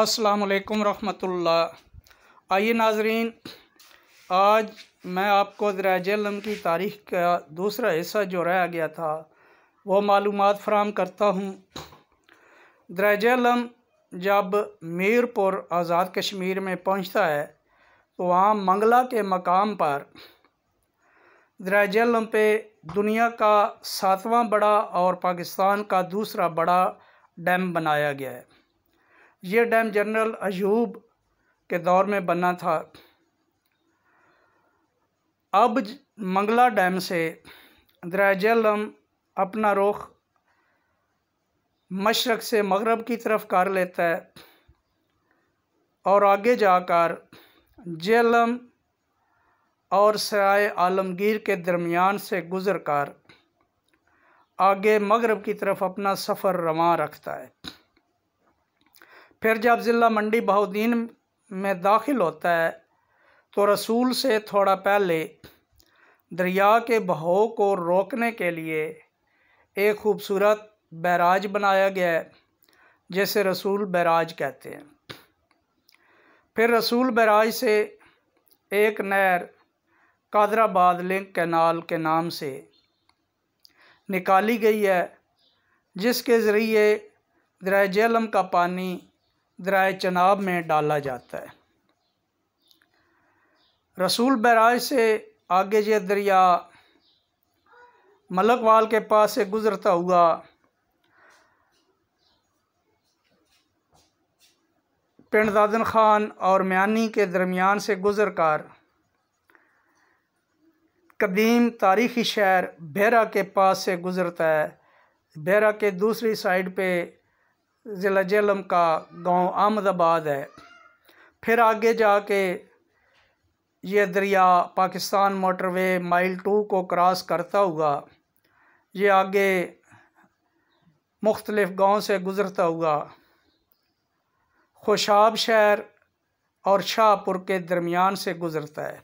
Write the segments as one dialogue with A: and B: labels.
A: अस्सलाम रहमतुल्लाह आइए नाजरीन आज मैं आपको द्रैजम की तारीख़ का दूसरा हिस्सा जो रह गया था वो मालूम फ़राम करता हूँ द्रैजम जब मीरपुर आज़ाद कश्मीर में पहुँचता है तो वहाँ मंगला के मकाम पर दराजलम पे दुनिया का सातवां बड़ा और पाकिस्तान का दूसरा बड़ा डैम बनाया गया है ये डैम जनरल अयूब के दौर में बना था अब मंगला डैम से द्रैजलम अपना रुख मशरक़ से मगरब की तरफ कर लेता है और आगे जाकर जेलम और सराय आलमगीर के दरमियान से गुज़र कर आगे मगरब की तरफ अपना सफ़र रवा रखता है फिर जब ज़िला मंडी बहुद्दीन में दाखिल होता है तो रसूल से थोड़ा पहले दरिया के बहाव को रोकने के लिए एक खूबसूरत बैराज बनाया गया है जिसे रसूल बैराज कहते हैं फिर रसूल बैराज से एक नहर कादराबाद लिंक कैनाल के नाम से निकाली गई है जिसके ज़रिए दरजलम का पानी दराय चनाब में डाला जाता है रसूल बराज से आगे ये दरिया मलकवाल के पास से गुज़रता हुआ पिंड दादन खान और म्यानी के दरमियान से गुज़र कर कदीम तारीख़ी शहर बहरा के पास से गुज़रता है बहरा के दूसरी साइड पे ज़िला जेलम का गांव अहमदाबाद है फिर आगे जाके ये दरिया पाकिस्तान मोटरवे माइल टू को क्रॉस करता हुआ ये आगे मुख्तलिफ़ गांव से गुज़रता हुआ खुशाब शहर और शाहपुर के दरमियान से गुज़रता है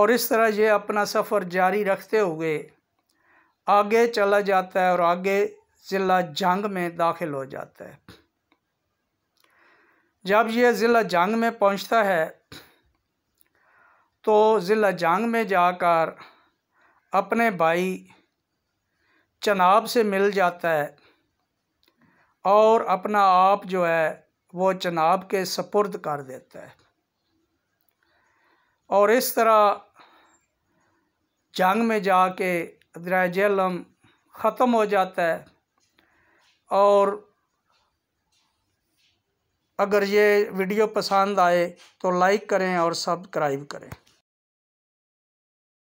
A: और इस तरह ये अपना सफ़र जारी रखते हुए आगे चला जाता है और आगे ज़िला जंग में दाखिल हो जाता है जब यह ज़िला जंग में पहुंचता है तो ज़िला जंग में जाकर अपने भाई चनाब से मिल जाता है और अपना आप जो है वो चनाब के सपुर्द कर देता है और इस तरह जंग में जाके दराजलम ख़त्म हो जाता है और अगर ये वीडियो पसंद आए तो लाइक करें और सब्सक्राइब करें